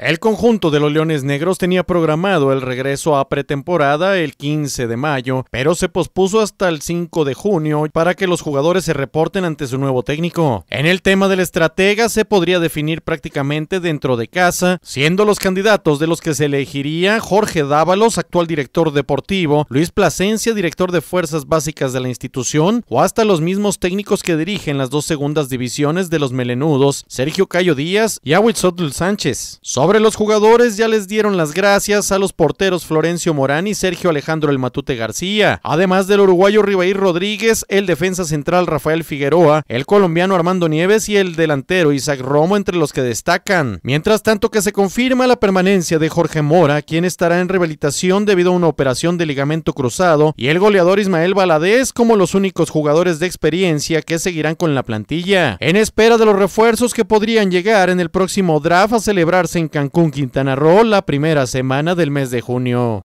El conjunto de los Leones Negros tenía programado el regreso a pretemporada el 15 de mayo, pero se pospuso hasta el 5 de junio para que los jugadores se reporten ante su nuevo técnico. En el tema del estratega se podría definir prácticamente dentro de casa, siendo los candidatos de los que se elegiría Jorge Dávalos, actual director deportivo, Luis Plasencia, director de fuerzas básicas de la institución, o hasta los mismos técnicos que dirigen las dos segundas divisiones de los melenudos, Sergio Cayo Díaz y Sotul Sánchez. Sobre los jugadores ya les dieron las gracias a los porteros Florencio Morán y Sergio Alejandro El Matute García, además del uruguayo Ribaí Rodríguez, el defensa central Rafael Figueroa, el colombiano Armando Nieves y el delantero Isaac Romo entre los que destacan. Mientras tanto que se confirma la permanencia de Jorge Mora, quien estará en rehabilitación debido a una operación de ligamento cruzado, y el goleador Ismael Baladés como los únicos jugadores de experiencia que seguirán con la plantilla, en espera de los refuerzos que podrían llegar en el próximo draft a celebrarse en Cancún, Quintana Roo, la primera semana del mes de junio.